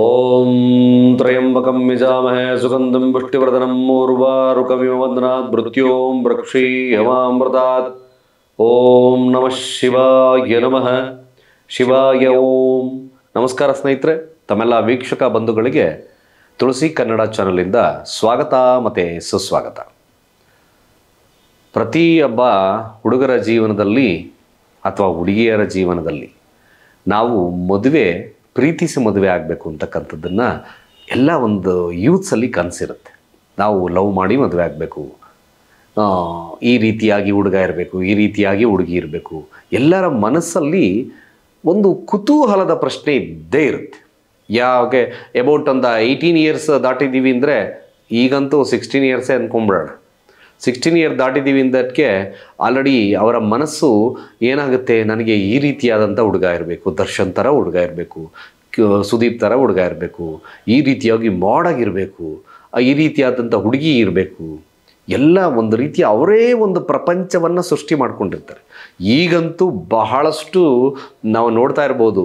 ಓಂ ತ್ರಯಂಬಕಂ ಯಜಾಮಹೇ ಸುಗಂಧಂ ಪುಷ್ಟಿವರ್ಧನಂ ಮೂರ್ವಾರುಕಮಿವ ಮೃತ್ಯೋಂ ವೃಕ್ಷೀ ಹವಾಮೃತಾತ್ ಓಂ ನಮಃ ಶಿವಾಯ ನಮಃ ಶಿವಾಯ ಓಂ ನಮಸ್ಕಾರ ಸ್ನೇಹಿತರೆ ತಮ್ಮೆಲ್ಲ ವೀಕ್ಷಕ ಬಂಧುಗಳಿಗೆ ತುಳಸಿ ಕನ್ನಡ ಚಾನಲಿಂದ ಸ್ವಾಗತ ಮತ್ತು ಸುಸ್ವಾಗತ ಪ್ರತಿಯೊಬ್ಬ ಹುಡುಗರ ಜೀವನದಲ್ಲಿ ಅಥವಾ ಹುಡುಗಿಯರ ಜೀವನದಲ್ಲಿ ನಾವು ಮದುವೆ ಪ್ರೀತಿಸಿ ಮದುವೆ ಆಗಬೇಕು ಅಂತಕ್ಕಂಥದ್ದನ್ನು ಎಲ್ಲ ಒಂದು ಯೂತ್ಸಲ್ಲಿ ಕನಸಿರುತ್ತೆ ನಾವು ಲವ್ ಮಾಡಿ ಮದುವೆ ಆಗಬೇಕು ಈ ರೀತಿಯಾಗಿ ಹುಡುಗ ಇರಬೇಕು ಈ ರೀತಿಯಾಗಿ ಹುಡುಗಿ ಇರಬೇಕು ಎಲ್ಲರ ಮನಸ್ಸಲ್ಲಿ ಒಂದು ಕುತೂಹಲದ ಪ್ರಶ್ನೆ ಇದ್ದೇ ಇರುತ್ತೆ ಯಾಕೆ ಎಬೌಟ್ ಒಂದು ಏಯ್ಟೀನ್ ಇಯರ್ಸ್ ದಾಟಿದ್ದೀವಿ ಅಂದರೆ ಈಗಂತೂ ಸಿಕ್ಸ್ಟೀನ್ ಇಯರ್ಸೇ ಅಂದ್ಕೊಂಬಿಡೋಣ ಸಿಕ್ಸ್ಟೀನ್ ಇಯರ್ ದಾಟಿದ್ದೀವಿ ಅಂದಕ್ಕೆ ಆಲ್ರೆಡಿ ಅವರ ಮನಸ್ಸು ಏನಾಗುತ್ತೆ ನನಗೆ ಈ ರೀತಿಯಾದಂಥ ಹುಡುಗ ಇರಬೇಕು ದರ್ಶನ್ ಥರ ಹುಡುಗ ಇರಬೇಕು ಸುದೀಪ್ ಥರ ಹುಡುಗ ಇರಬೇಕು ಈ ರೀತಿಯಾಗಿ ಮಾಡಾಗಿರಬೇಕು ಈ ರೀತಿಯಾದಂಥ ಹುಡುಗಿ ಇರಬೇಕು ಎಲ್ಲ ಒಂದು ರೀತಿಯ ಅವರೇ ಒಂದು ಪ್ರಪಂಚವನ್ನು ಸೃಷ್ಟಿ ಮಾಡಿಕೊಂಡಿರ್ತಾರೆ ಈಗಂತೂ ಬಹಳಷ್ಟು ನಾವು ನೋಡ್ತಾ ಇರ್ಬೋದು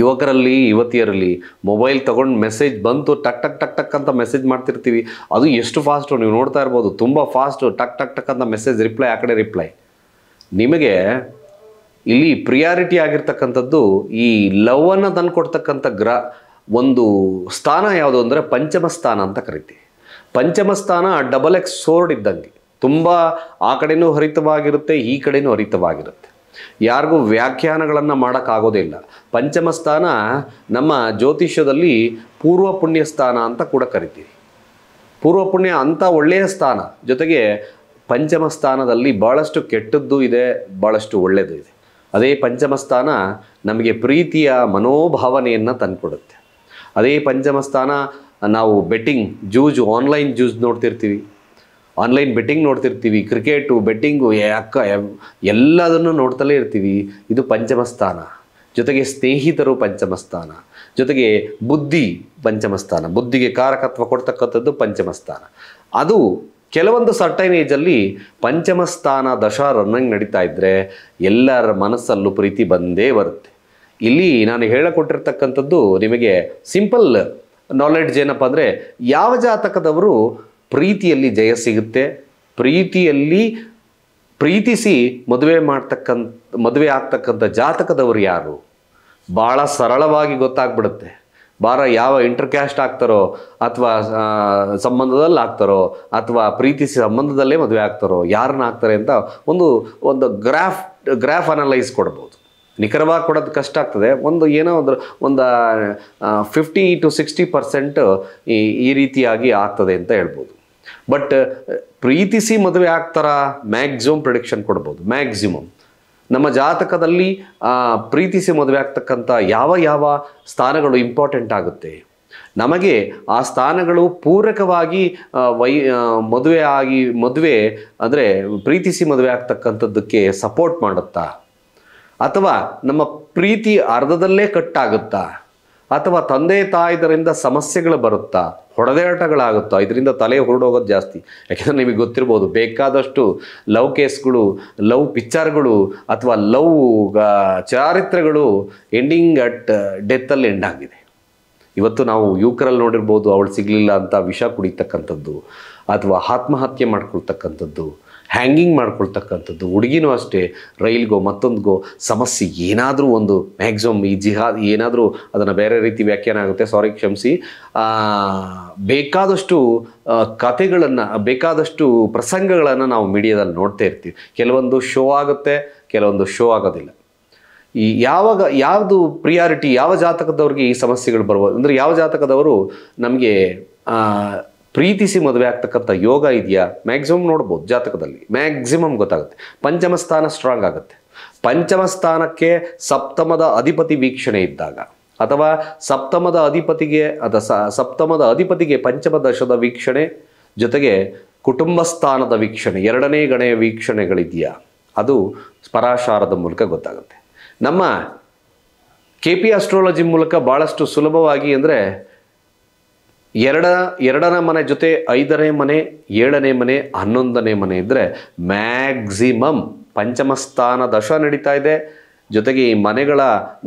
ಯುವಕರಲ್ಲಿ ಯುವತಿಯರಲ್ಲಿ ಮೊಬೈಲ್ ತೊಗೊಂಡು ಮೆಸೇಜ್ ಬಂತು ಟಕ್ ಟಕ್ ಟಕ್ ಟಕ್ ಅಂತ ಮೆಸೇಜ್ ಮಾಡ್ತಿರ್ತೀವಿ ಅದು ಎಷ್ಟು ಫಾಸ್ಟು ನೀವು ನೋಡ್ತಾ ಇರ್ಬೋದು ತುಂಬ ಫಾಸ್ಟು ಟಕ್ ಟಕ್ ಟಕ್ ಅಂತ ಮೆಸೇಜ್ ರಿಪ್ಲೈ ಆ ಕಡೆ ರಿಪ್ಲೈ ನಿಮಗೆ ಇಲ್ಲಿ ಪ್ರಿಯಾರಿಟಿ ಆಗಿರ್ತಕ್ಕಂಥದ್ದು ಈ ಲವನ್ನು ತಂದುಕೊಡ್ತಕ್ಕಂಥ ಗ್ರ ಒಂದು ಸ್ಥಾನ ಯಾವುದು ಅಂದರೆ ಪಂಚಮ ಸ್ಥಾನ ಅಂತ ಕರಿತೀವಿ ಪಂಚಮ ಸ್ಥಾನ ಡಬಲ್ ಎಕ್ಸ್ ಸೋರ್ಡ್ ಇದ್ದಂಗೆ ತುಂಬ ಆ ಕಡೆಯೂ ಹರಿತವಾಗಿರುತ್ತೆ ಈ ಕಡೆಯೂ ಹರಿತವಾಗಿರುತ್ತೆ ಯಾರಿಗೂ ವ್ಯಾಖ್ಯಾನಗಳನ್ನು ಮಾಡೋಕ್ಕಾಗೋದಿಲ್ಲ ಪಂಚಮ ಸ್ಥಾನ ನಮ್ಮ ಜ್ಯೋತಿಷ್ಯದಲ್ಲಿ ಪೂರ್ವ ಪುಣ್ಯ ಸ್ಥಾನ ಅಂತ ಕೂಡ ಕರಿತೀವಿ ಪೂರ್ವ ಪುಣ್ಯ ಅಂಥ ಒಳ್ಳೆಯ ಸ್ಥಾನ ಜೊತೆಗೆ ಪಂಚಮ ಸ್ಥಾನದಲ್ಲಿ ಭಾಳಷ್ಟು ಕೆಟ್ಟದ್ದು ಇದೆ ಭಾಳಷ್ಟು ಒಳ್ಳೆಯದು ಇದೆ ಅದೇ ಪಂಚಮ ಸ್ಥಾನ ನಮಗೆ ಪ್ರೀತಿಯ ಮನೋಭಾವನೆಯನ್ನು ತಂದುಕೊಡುತ್ತೆ ಅದೇ ಪಂಚಮ ಸ್ಥಾನ ನಾವು ಬೆಟ್ಟಿಂಗ್ ಜೂಝು ಆನ್ಲೈನ್ ಜೂಜ್ ನೋಡ್ತಿರ್ತೀವಿ ಆನ್ಲೈನ್ ಬೆಟ್ಟಿಂಗ್ ನೋಡ್ತಿರ್ತೀವಿ ಕ್ರಿಕೆಟು ಬೆಟ್ಟಿಂಗು ಅಕ್ಕ ಎಲ್ಲದನ್ನು ನೋಡ್ತಲೇ ಇರ್ತೀವಿ ಇದು ಪಂಚಮಸ್ಥಾನ ಜೊತೆಗೆ ಸ್ನೇಹಿತರು ಪಂಚಮಸ್ಥಾನ ಜೊತೆಗೆ ಬುದ್ಧಿ ಪಂಚಮಸ್ಥಾನ ಬುದ್ಧಿಗೆ ಕಾರಕತ್ವ ಕೊಡ್ತಕ್ಕಂಥದ್ದು ಪಂಚಮಸ್ಥಾನ ಅದು ಕೆಲವೊಂದು ಸರ್ಟೈನ್ ಏಜಲ್ಲಿ ಪಂಚಮಸ್ಥಾನ ದಶ ರನ್ನಿಂಗ್ ನಡೀತಾ ಇದ್ದರೆ ಎಲ್ಲರ ಮನಸ್ಸಲ್ಲೂ ಪ್ರೀತಿ ಬಂದೇ ಬರುತ್ತೆ ಇಲ್ಲಿ ನಾನು ಹೇಳಿಕೊಟ್ಟಿರ್ತಕ್ಕಂಥದ್ದು ನಿಮಗೆ ಸಿಂಪಲ್ ನಾಲೆಡ್ಜ್ ಏನಪ್ಪ ಅಂದರೆ ಯಾವ ಜಾತಕದವರು ಪ್ರೀತಿಯಲ್ಲಿ ಜಯ ಸಿಗುತ್ತೆ ಪ್ರೀತಿಯಲ್ಲಿ ಪ್ರೀತಿಸಿ ಮದುವೆ ಮಾಡ್ತಕ್ಕಂಥ ಮದುವೆ ಆಗ್ತಕ್ಕಂಥ ಜಾತಕದವರು ಯಾರು ಭಾಳ ಸರಳವಾಗಿ ಗೊತ್ತಾಗ್ಬಿಡುತ್ತೆ ಭಾರ ಯಾವ ಇಂಟರ್ ಕ್ಯಾಸ್ಟ್ ಆಗ್ತಾರೋ ಅಥವಾ ಸಂಬಂಧದಲ್ಲಿ ಆಗ್ತಾರೋ ಅಥವಾ ಪ್ರೀತಿಸಿ ಸಂಬಂಧದಲ್ಲೇ ಮದುವೆ ಆಗ್ತಾರೋ ಯಾರನ್ನ ಆಗ್ತಾರೆ ಅಂತ ಒಂದು ಒಂದು ಗ್ರಾಫ್ ಗ್ರಾಫ್ ಅನಲೈಸ್ ಕೊಡ್ಬೋದು ನಿಖರವಾಗಿ ಕೊಡೋದು ಕಷ್ಟ ಆಗ್ತದೆ ಒಂದು ಏನೋ ಒಂದು ಒಂದು ಫಿಫ್ಟಿ ಟು ಸಿಕ್ಸ್ಟಿ ಪರ್ಸೆಂಟ್ ಈ ಈ ರೀತಿಯಾಗಿ ಆಗ್ತದೆ ಅಂತ ಹೇಳ್ಬೋದು ಬಟ್ uh, ಪ್ರೀತಿಸಿ ಮದುವೆ ಆಗ್ತಾರ ಮ್ಯಾಕ್ಸಿಮಮ್ ಪ್ರೊಡಿಕ್ಷನ್ ಕೊಡ್ಬೋದು ಮ್ಯಾಕ್ಸಿಮಮ್ ನಮ್ಮ ಜಾತಕದಲ್ಲಿ ಪ್ರೀತಿಸಿ ಮದುವೆ ಆಗ್ತಕ್ಕಂಥ ಯಾವ ಯಾವ ಸ್ಥಾನಗಳು ಇಂಪಾರ್ಟೆಂಟ್ ಆಗುತ್ತೆ ನಮಗೆ ಆ ಸ್ಥಾನಗಳು ಪೂರಕವಾಗಿ ವೈ ಮದುವೆ ಆಗಿ ಮದುವೆ ಅಂದರೆ ಪ್ರೀತಿಸಿ ಮದುವೆ ಆಗ್ತಕ್ಕಂಥದ್ದಕ್ಕೆ ಸಪೋರ್ಟ್ ಮಾಡುತ್ತಾ ಅಥವಾ ನಮ್ಮ ಪ್ರೀತಿ ಅರ್ಧದಲ್ಲೇ ಕಟ್ಟಾಗುತ್ತಾ ಅಥವಾ ತಂದೆ ತಾಯಿದರಿಂದ ಸಮಸ್ಯೆಗಳು ಬರುತ್ತಾ ಹೊಡೆದಾಟಗಳಾಗುತ್ತಾ ಇದರಿಂದ ತಲೆ ಹೊರಡೋಗೋದು ಜಾಸ್ತಿ ಯಾಕೆಂದರೆ ನಿಮಗೆ ಗೊತ್ತಿರ್ಬೋದು ಬೇಕಾದಷ್ಟು ಲವ್ ಕೇಸ್ಗಳು ಲವ್ ಪಿಕ್ಚರ್ಗಳು ಅಥವಾ ಲವ್ ಚಾರಿತ್ರೆಗಳು ಎಂಡಿಂಗ್ ಅಟ್ ಡೆತ್ತಲ್ಲಿ ಎಂಡ್ ಆಗಿದೆ ಇವತ್ತು ನಾವು ಯುವಕರಲ್ಲಿ ನೋಡಿರ್ಬೋದು ಅವಳು ಸಿಗಲಿಲ್ಲ ಅಂತ ವಿಷ ಕುಡಿತಕ್ಕಂಥದ್ದು ಅಥವಾ ಆತ್ಮಹತ್ಯೆ ಮಾಡ್ಕೊಳ್ತಕ್ಕಂಥದ್ದು ಹ್ಯಾಂಗಿಂಗ್ ಮಾಡ್ಕೊಳ್ತಕ್ಕಂಥದ್ದು ಹುಡುಗಿನೂ ಅಷ್ಟೇ ರೈಲ್ಗೋ ಮತ್ತೊಂದಿಗೋ ಸಮಸ್ಯೆ ಏನಾದರೂ ಒಂದು ಮ್ಯಾಕ್ಸಿಮಮ್ ಈ ಜಿಹಾದ್ ಏನಾದರೂ ಅದನ್ನು ಬೇರೆ ರೀತಿ ವ್ಯಾಖ್ಯಾನ ಆಗುತ್ತೆ ಸಾರಿ ಕ್ಷಮಿಸಿ ಬೇಕಾದಷ್ಟು ಕತೆಗಳನ್ನು ಬೇಕಾದಷ್ಟು ಪ್ರಸಂಗಗಳನ್ನು ನಾವು ಮೀಡಿಯಾದಲ್ಲಿ ನೋಡ್ತಾ ಇರ್ತೀವಿ ಕೆಲವೊಂದು ಶೋ ಆಗುತ್ತೆ ಕೆಲವೊಂದು ಶೋ ಆಗೋದಿಲ್ಲ ಈ ಯಾವಾಗ ಯಾವುದು ಪ್ರಿಯಾರಿಟಿ ಯಾವ ಜಾತಕದವ್ರಿಗೆ ಈ ಸಮಸ್ಯೆಗಳು ಬರ್ಬೋದು ಅಂದರೆ ಯಾವ ಜಾತಕದವರು ನಮಗೆ ಪ್ರೀತಿಸಿ ಮದುವೆ ಆಗ್ತಕ್ಕಂಥ ಯೋಗ ಇದೆಯಾ ಮ್ಯಾಕ್ಸಿಮಮ್ ನೋಡ್ಬೋದು ಜಾತಕದಲ್ಲಿ ಮ್ಯಾಕ್ಸಿಮಮ್ ಗೊತ್ತಾಗುತ್ತೆ ಪಂಚಮ ಸ್ಥಾನ ಸ್ಟ್ರಾಂಗ್ ಆಗುತ್ತೆ ಪಂಚಮ ಸ್ಥಾನಕ್ಕೆ ಸಪ್ತಮದ ಅಧಿಪತಿ ವೀಕ್ಷಣೆ ಇದ್ದಾಗ ಅಥವಾ ಸಪ್ತಮದ ಅಧಿಪತಿಗೆ ಅದ ಸಪ್ತಮದ ಅಧಿಪತಿಗೆ ಪಂಚಮ ದಶದ ವೀಕ್ಷಣೆ ಜೊತೆಗೆ ಕುಟುಂಬ ಸ್ಥಾನದ ವೀಕ್ಷಣೆ ಎರಡನೇ ಗಣೆಯ ವೀಕ್ಷಣೆಗಳಿದೆಯಾ ಅದು ಪರಾಶಾರದ ಮೂಲಕ ಗೊತ್ತಾಗುತ್ತೆ ನಮ್ಮ ಕೆ ಪಿ ಆಸ್ಟ್ರಾಲಜಿ ಮೂಲಕ ಭಾಳಷ್ಟು ಸುಲಭವಾಗಿ ಅಂದರೆ ಎರಡ ಎರಡನೇ ಮನೆ ಜೊತೆ ಐದನೇ ಮನೆ ಏಳನೇ ಮನೆ ಹನ್ನೊಂದನೇ ಮನೆ ಇದ್ದರೆ ಮ್ಯಾಕ್ಸಿಮಮ್ ಪಂಚಮ ಸ್ಥಾನ ದಶ ನಡೀತಾ ಇದೆ ಜೊತೆಗೆ ಈ ಮನೆಗಳ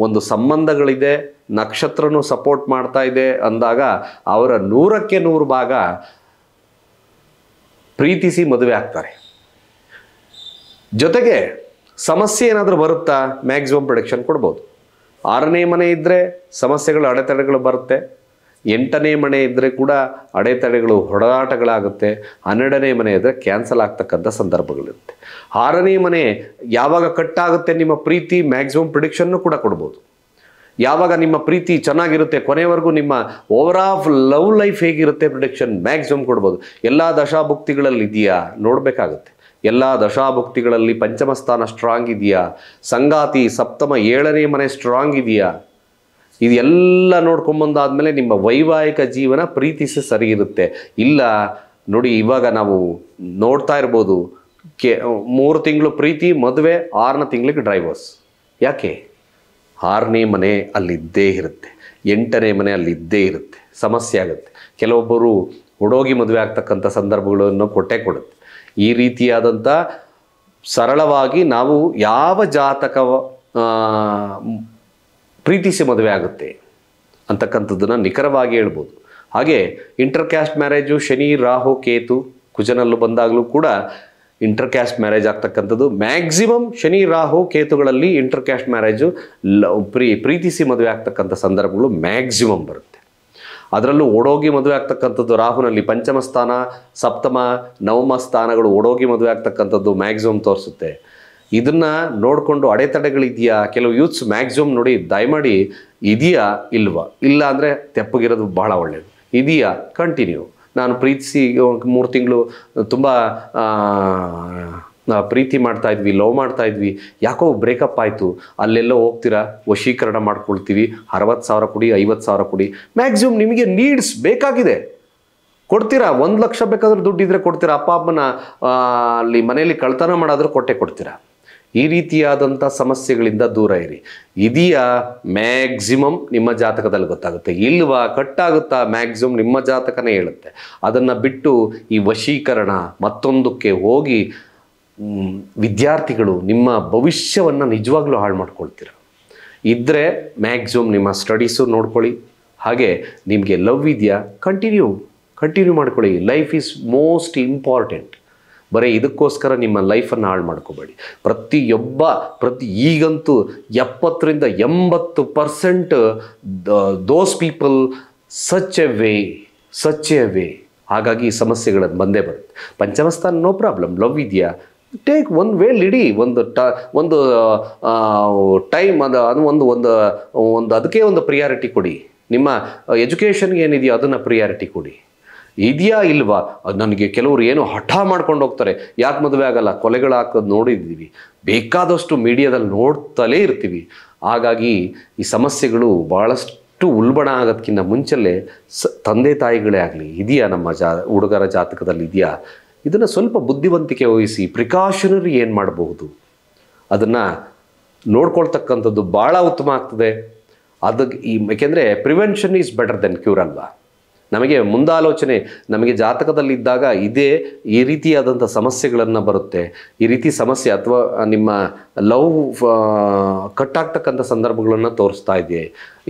ಒಂದು ಸಂಬಂಧಗಳಿದೆ ನಕ್ಷತ್ರನೂ ಸಪೋರ್ಟ್ ಮಾಡ್ತಾ ಇದೆ ಅಂದಾಗ ಅವರ ನೂರಕ್ಕೆ ನೂರು ಭಾಗ ಪ್ರೀತಿಸಿ ಮದುವೆ ಆಗ್ತಾರೆ ಜೊತೆಗೆ ಸಮಸ್ಯೆ ಏನಾದರೂ ಬರುತ್ತಾ ಮ್ಯಾಕ್ಸಿಮಮ್ ಪ್ರೊಡಕ್ಷನ್ ಕೊಡ್ಬೋದು ಆರನೇ ಮನೆ ಇದ್ದರೆ ಸಮಸ್ಯೆಗಳು ಅಡೆತಡೆಗಳು ಬರುತ್ತೆ ಎಂಟನೇ ಮನೆ ಇದ್ದರೆ ಕೂಡ ಅಡೆತಡೆಗಳು ಹೊಡೆದಾಟಗಳಾಗುತ್ತೆ ಹನ್ನೆರಡನೇ ಮನೆ ಇದ್ದರೆ ಕ್ಯಾನ್ಸಲ್ ಆಗ್ತಕ್ಕಂಥ ಸಂದರ್ಭಗಳಿರುತ್ತೆ ಆರನೇ ಮನೆ ಯಾವಾಗ ಕಟ್ಟಾಗುತ್ತೆ ನಿಮ್ಮ ಪ್ರೀತಿ ಮ್ಯಾಕ್ಸಿಮಮ್ ಪ್ರಿಡಿಕ್ಷನ್ನು ಕೂಡ ಕೊಡ್ಬೋದು ಯಾವಾಗ ನಿಮ್ಮ ಪ್ರೀತಿ ಚೆನ್ನಾಗಿರುತ್ತೆ ಕೊನೆವರೆಗೂ ನಿಮ್ಮ ಓವರ್ ಆಫ್ ಲವ್ ಲೈಫ್ ಹೇಗಿರುತ್ತೆ ಪ್ರಿಡಿಕ್ಷನ್ ಮ್ಯಾಕ್ಸಿಮಮ್ ಕೊಡ್ಬೋದು ಎಲ್ಲ ದಶಾಭುಕ್ತಿಗಳಲ್ಲಿ ಇದೆಯಾ ನೋಡಬೇಕಾಗುತ್ತೆ ಎಲ್ಲ ದಶಾಭುಕ್ತಿಗಳಲ್ಲಿ ಪಂಚಮಸ್ಥಾನ ಸ್ಥಾನ ಸ್ಟ್ರಾಂಗ್ ಇದೆಯಾ ಸಂಗಾತಿ ಸಪ್ತಮ ಏಳನೇ ಮನೆ ಸ್ಟ್ರಾಂಗ್ ಇದೆಯಾ ಇದೆಲ್ಲ ನೋಡ್ಕೊಂಬಂದಾದಮೇಲೆ ನಿಮ್ಮ ವೈವಾಹಿಕ ಜೀವನ ಪ್ರೀತಿಸಿ ಸರಿ ಇರುತ್ತೆ ಇಲ್ಲ ನೋಡಿ ಇವಾಗ ನಾವು ನೋಡ್ತಾ ಇರ್ಬೋದು ಕೆ ಮೂರು ತಿಂಗಳು ಪ್ರೀತಿ ಮದುವೆ ಆರನೇ ತಿಂಗಳಿಗೆ ಡ್ರೈವರ್ಸ್ ಯಾಕೆ ಆರನೇ ಮನೆ ಅಲ್ಲಿದ್ದೇ ಇರುತ್ತೆ ಎಂಟನೇ ಮನೆ ಅಲ್ಲಿದ್ದೇ ಇರುತ್ತೆ ಸಮಸ್ಯೆ ಆಗುತ್ತೆ ಕೆಲವೊಬ್ಬರು ಹುಡೋಗಿ ಮದುವೆ ಆಗ್ತಕ್ಕಂಥ ಸಂದರ್ಭಗಳನ್ನು ಕೊಟ್ಟೆ ಕೊಡುತ್ತೆ ಈ ರೀತಿಯಾದಂಥ ಸರಳವಾಗಿ ನಾವು ಯಾವ ಜಾತಕ ಪ್ರೀತಿಸಿ ಮದುವೆ ಆಗುತ್ತೆ ಅಂತಕ್ಕಂಥದ್ದನ್ನು ನಿಖರವಾಗಿ ಹೇಳ್ಬೋದು ಹಾಗೆ inter caste marriage Shani Rahu Ketu ಕುಜನಲ್ಲೂ ಬಂದಾಗಲೂ ಕೂಡ ಇಂಟರ್ ಕ್ಯಾಸ್ಟ್ ಮ್ಯಾರೇಜ್ ಆಗ್ತಕ್ಕಂಥದ್ದು ಮ್ಯಾಕ್ಸಿಮಮ್ ಶನಿ ರಾಹು ಕೇತುಗಳಲ್ಲಿ ಇಂಟರ್ ಕ್ಯಾಸ್ಟ್ ಮ್ಯಾರೇಜು ಪ್ರೀ ಪ್ರೀತಿಸಿ ಮದುವೆ ಆಗ್ತಕ್ಕಂಥ ಸಂದರ್ಭಗಳು ಮ್ಯಾಕ್ಸಿಮಮ್ ಬರುತ್ತೆ ಅದರಲ್ಲೂ ಓಡೋಗಿ ಮದುವೆ ಆಗ್ತಕ್ಕಂಥದ್ದು ರಾಹುನಲ್ಲಿ ಪಂಚಮ ಸ್ಥಾನ ಸಪ್ತಮ ನವಮ ಸ್ಥಾನಗಳು ಓಡೋಗಿ ಮದುವೆ ಆಗ್ತಕ್ಕಂಥದ್ದು ಮ್ಯಾಕ್ಸಿಮಮ್ ತೋರಿಸುತ್ತೆ ಇದನ್ನು ನೋಡಿಕೊಂಡು ಅಡೆತಡೆಗಳಿದೆಯಾ ಕೆಲವು ಯೂತ್ಸ್ ಮ್ಯಾಕ್ಸಿಮಮ್ ನೋಡಿ ದಯಮಾಡಿ ಇದೆಯಾ ಇಲ್ವಾ ಇಲ್ಲ ಅಂದರೆ ತೆಪ್ಪಗಿರೋದು ಬಹಳ ಒಳ್ಳೆಯದು ಇದೆಯಾ ಕಂಟಿನ್ಯೂ ನಾನು ಪ್ರೀತಿಸಿ ಮೂರು ತಿಂಗಳು ತುಂಬ ಪ್ರೀತಿ ಮಾಡ್ತಾ ಇದ್ವಿ ಲವ್ ಮಾಡ್ತಾ ಇದ್ವಿ ಯಾಕೋ ಬ್ರೇಕಪ್ ಆಯಿತು ಅಲ್ಲೆಲ್ಲೋ ಹೋಗ್ತೀರಾ ವಶೀಕರಣ ಮಾಡ್ಕೊಳ್ತೀವಿ ಅರವತ್ತು ಸಾವಿರ ಕೊಡಿ ಐವತ್ತು ಸಾವಿರ ಕೊಡಿ ಮ್ಯಾಕ್ಸಿಮಮ್ ನಿಮಗೆ ನೀಡ್ಸ್ ಬೇಕಾಗಿದೆ ಕೊಡ್ತೀರಾ ಒಂದು ಲಕ್ಷ ಬೇಕಾದ್ರೂ ದುಡ್ಡಿದ್ರೆ ಕೊಡ್ತೀರಾ ಅಪ್ಪ ಅಮ್ಮನ ಅಲ್ಲಿ ಮನೆಯಲ್ಲಿ ಕಳ್ತನ ಮಾಡಾದರೂ ಕೊಟ್ಟೆ ಕೊಡ್ತೀರಾ ಈ ರೀತಿಯಾದಂಥ ಸಮಸ್ಯೆಗಳಿಂದ ದೂರ ಇರಿ ಇದೀಯ ಮ್ಯಾಕ್ಸಿಮಮ್ ನಿಮ್ಮ ಜಾತಕದಲ್ಲಿ ಗೊತ್ತಾಗುತ್ತೆ ಇಲ್ವಾ ಕಟ್ಟಾಗುತ್ತಾ ಮ್ಯಾಕ್ಸಿಮಮ್ ನಿಮ್ಮ ಜಾತಕನೇ ಹೇಳುತ್ತೆ ಅದನ್ನು ಬಿಟ್ಟು ಈ ವಶೀಕರಣ ಮತ್ತೊಂದಕ್ಕೆ ಹೋಗಿ ವಿದ್ಯಾರ್ಥಿಗಳು ನಿಮ್ಮ ಭವಿಷ್ಯವನ್ನು ನಿಜವಾಗ್ಲೂ ಹಾಳು ಮಾಡ್ಕೊಳ್ತೀರ ಇದ್ದರೆ ಮ್ಯಾಕ್ಸಿಮಮ್ ನಿಮ್ಮ ಸ್ಟಡೀಸು ನೋಡ್ಕೊಳ್ಳಿ ಹಾಗೆ ನಿಮಗೆ ಲವ್ ಇದೆಯಾ ಕಂಟಿನ್ಯೂ ಕಂಟಿನ್ಯೂ ಮಾಡ್ಕೊಳ್ಳಿ ಲೈಫ್ ಈಸ್ ಮೋಸ್ಟ್ ಇಂಪಾರ್ಟೆಂಟ್ ಬರೀ ಇದಕ್ಕೋಸ್ಕರ ನಿಮ್ಮ ಲೈಫನ್ನು ಹಾಳು ಮಾಡ್ಕೋಬೇಡಿ ಪ್ರತಿಯೊಬ್ಬ ಪ್ರತಿ ಈಗಂತೂ ಎಪ್ಪತ್ತರಿಂದ ಎಂಬತ್ತು percent those people such a way such a way ಹಾಗಾಗಿ ಈ ಸಮಸ್ಯೆಗಳನ್ನು ಬಂದೇ ಬರುತ್ತೆ ಪಂಚಮಸ್ಥಾನ ನೋ ಪ್ರಾಬ್ಲಮ್ ಲವ್ ಇದೆಯಾ ಟೇಕ್ ಒಂದು ವೇ ಇಡಿ ಒಂದು ಟ ಒಂದು ಟೈಮ್ ಅದು ಅದು ಒಂದು ಒಂದು ಒಂದು ಅದಕ್ಕೆ ಒಂದು ಪ್ರಿಯಾರಿಟಿ ಕೊಡಿ ನಿಮ್ಮ ಎಜುಕೇಷನ್ಗೆ ಏನಿದೆಯೋ ಅದನ್ನು ಪ್ರಿಯಾರಿಟಿ ಕೊಡಿ ಇದೆಯಾ ಇಲ್ವಾ ನನಗೆ ಕೆಲವರು ಏನೋ ಹಠ ಮಾಡ್ಕೊಂಡು ಹೋಗ್ತಾರೆ ಯಾಕೆ ಮದುವೆ ಆಗಲ್ಲ ಕೊಲೆಗಳು ಹಾಕೋದು ನೋಡಿದ್ದೀವಿ ಬೇಕಾದಷ್ಟು ಮೀಡಿಯಾದಲ್ಲಿ ನೋಡ್ತಲೇ ಇರ್ತೀವಿ ಹಾಗಾಗಿ ಈ ಸಮಸ್ಯೆಗಳು ಭಾಳಷ್ಟು ಉಲ್ಬಣ ಆಗೋದಕ್ಕಿಂತ ಮುಂಚೆಲೇ ಸ ತಂದೆ ತಾಯಿಗಳೇ ಆಗಲಿ ಇದೆಯಾ ನಮ್ಮ ಜಾ ಹುಡುಗರ ಜಾತಕದಲ್ಲಿ ಇದೆಯಾ ಇದನ್ನು ಸ್ವಲ್ಪ ಬುದ್ಧಿವಂತಿಕೆ ವಹಿಸಿ ಪ್ರಿಕಾಷನರಿ ಏನು ಮಾಡಬಹುದು ಅದನ್ನು ನೋಡ್ಕೊಳ್ತಕ್ಕಂಥದ್ದು ಭಾಳ ಉತ್ತಮ ಆಗ್ತದೆ ಅದಕ್ಕೆ ಈ ಏಕೆಂದರೆ prevention is better than cure ಅಲ್ವಾ ನಮಗೆ ಮುಂದಾಲೋಚನೆ ನಮಗೆ ಜಾತಕದಲ್ಲಿ ಇದ್ದಾಗ ಇದೇ ಈ ರೀತಿಯಾದಂಥ ಸಮಸ್ಯೆಗಳನ್ನು ಬರುತ್ತೆ ಈ ರೀತಿ ಸಮಸ್ಯೆ ಅಥವಾ ನಿಮ್ಮ ಲವ್ ಕಟ್ ಆಗ್ತಕ್ಕಂಥ ಸಂದರ್ಭಗಳನ್ನು ತೋರಿಸ್ತಾ ಇದೆ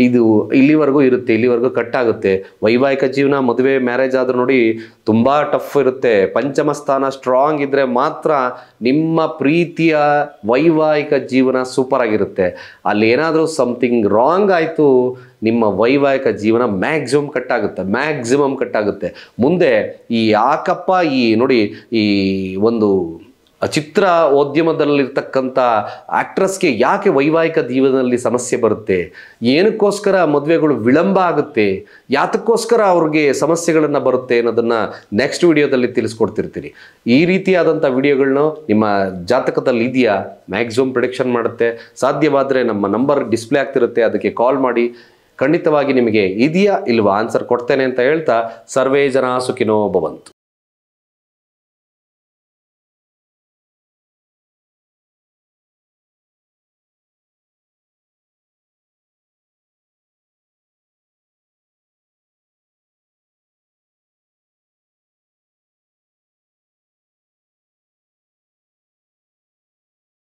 ಇದು ಇಲ್ಲಿವರೆಗೂ ಇರುತ್ತೆ ಇಲ್ಲಿವರೆಗೂ ಕಟ್ ಆಗುತ್ತೆ ವೈವಾಹಿಕ ಜೀವನ ಮದುವೆ ಮ್ಯಾರೇಜ್ ಆದರೂ ನೋಡಿ ತುಂಬ ಟಫ್ ಇರುತ್ತೆ ಪಂಚಮ ಸ್ಥಾನ ಸ್ಟ್ರಾಂಗ್ ಇದ್ದರೆ ಮಾತ್ರ ನಿಮ್ಮ ಪ್ರೀತಿಯ ವೈವಾಹಿಕ ಜೀವನ ಸೂಪರ್ ಆಗಿರುತ್ತೆ ಅಲ್ಲಿ ಏನಾದರೂ ಸಮಥಿಂಗ್ ರಾಂಗ್ ಆಯಿತು ನಿಮ್ಮ ವೈವಾಹಿಕ ಜೀವನ ಮ್ಯಾಕ್ಸಿಮಮ್ ಕಟ್ಟಾಗುತ್ತೆ ಮ್ಯಾಕ್ಸಿಮಮ್ ಕಟ್ಟಾಗುತ್ತೆ ಮುಂದೆ ಈ ಯಾಕಪ್ಪ ಈ ನೋಡಿ ಈ ಒಂದು ಚಿತ್ರ ಉದ್ಯಮದಲ್ಲಿರ್ತಕ್ಕಂಥ ಆಕ್ಟ್ರೆಸ್ಗೆ ಯಾಕೆ ವೈವಾಹಿಕ ಜೀವನದಲ್ಲಿ ಸಮಸ್ಯೆ ಬರುತ್ತೆ ಏನಕ್ಕೋಸ್ಕರ ಮದುವೆಗಳು ವಿಳಂಬ ಆಗುತ್ತೆ ಯಾತಕ್ಕೋಸ್ಕರ ಅವ್ರಿಗೆ ಸಮಸ್ಯೆಗಳನ್ನು ಬರುತ್ತೆ ಅನ್ನೋದನ್ನು ನೆಕ್ಸ್ಟ್ ವಿಡಿಯೋದಲ್ಲಿ ತಿಳಿಸ್ಕೊಡ್ತಿರ್ತೀನಿ ಈ ರೀತಿಯಾದಂಥ ವಿಡಿಯೋಗಳನ್ನು ನಿಮ್ಮ ಜಾತಕದಲ್ಲಿ ಇದೆಯಾ ಮ್ಯಾಕ್ಸಿಮಮ್ ಪ್ರೊಡಿಕ್ಷನ್ ಮಾಡುತ್ತೆ ಸಾಧ್ಯವಾದರೆ ನಮ್ಮ ನಂಬರ್ ಡಿಸ್ಪ್ಲೇ ಆಗ್ತಿರುತ್ತೆ ಅದಕ್ಕೆ ಕಾಲ್ ಮಾಡಿ ಖಂಡಿತವಾಗಿ ನಿಮಗೆ ಇದೆಯಾ ಇಲ್ವಾ ಆನ್ಸರ್ ಕೊಡ್ತೇನೆ ಅಂತ ಹೇಳ್ತಾ ಸರ್ವೇ ಜನ ಸುಖಿನೋ